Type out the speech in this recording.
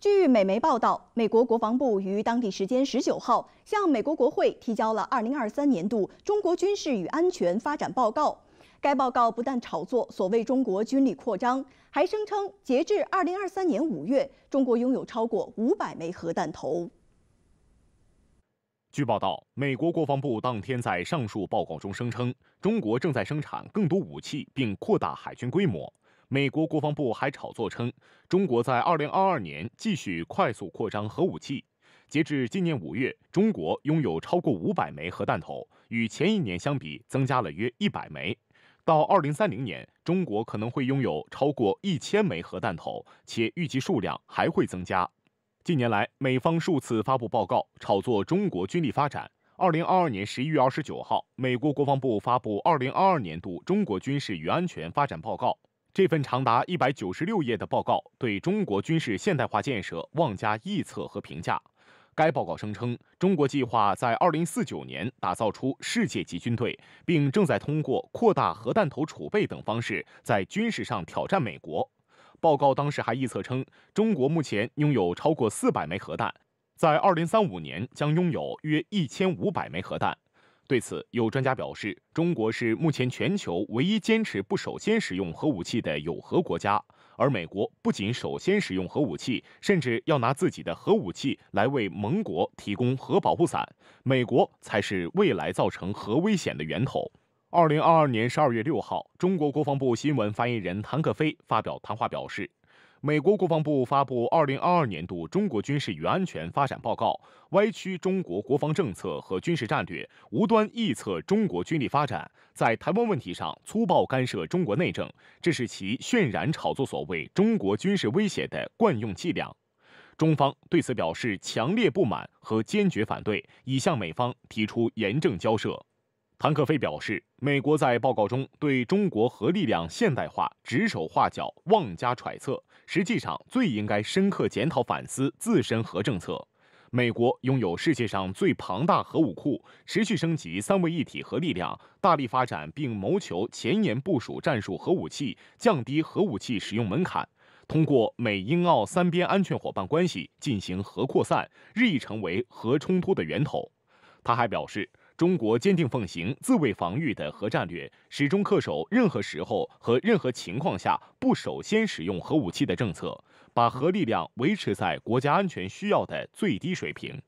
据美媒报道，美国国防部于当地时间十九号向美国国会提交了二零二三年度中国军事与安全发展报告。该报告不但炒作所谓中国军力扩张，还声称截至二零二三年五月，中国拥有超过五百枚核弹头。据报道，美国国防部当天在上述报告中声称，中国正在生产更多武器，并扩大海军规模。美国国防部还炒作称，中国在二零二二年继续快速扩张核武器。截至今年五月，中国拥有超过五百枚核弹头，与前一年相比增加了约一百枚。到二零三零年，中国可能会拥有超过一千枚核弹头，且预计数量还会增加。近年来，美方数次发布报告，炒作中国军力发展。二零二二年十一月二十九号，美国国防部发布《二零二二年度中国军事与安全发展报告》。这份长达一百九十六页的报告对中国军事现代化建设妄加臆测和评价。该报告声称，中国计划在二零四九年打造出世界级军队，并正在通过扩大核弹头储备等方式在军事上挑战美国。报告当时还臆测称，中国目前拥有超过四百枚核弹，在二零三五年将拥有约一千五百枚核弹。对此，有专家表示，中国是目前全球唯一坚持不首先使用核武器的有核国家，而美国不仅首先使用核武器，甚至要拿自己的核武器来为盟国提供核保护伞，美国才是未来造成核危险的源头。二零二二年十二月六号，中国国防部新闻发言人谭克飞发表谈话表示。美国国防部发布《二零二二年度中国军事与安全发展报告》，歪曲中国国防政策和军事战略，无端臆测中国军力发展，在台湾问题上粗暴干涉中国内政，这是其渲染炒作所谓中国军事威胁的惯用伎俩。中方对此表示强烈不满和坚决反对，已向美方提出严正交涉。谭克飞表示，美国在报告中对中国核力量现代化指手画脚、妄加揣测，实际上最应该深刻检讨反思自身核政策。美国拥有世界上最庞大核武库，持续升级三位一体核力量，大力发展并谋求前沿部署战术核武器，降低核武器使用门槛，通过美英澳三边安全伙伴关系进行核扩散，日益成为核冲突的源头。他还表示。中国坚定奉行自卫防御的核战略，始终恪守任何时候和任何情况下不首先使用核武器的政策，把核力量维持在国家安全需要的最低水平。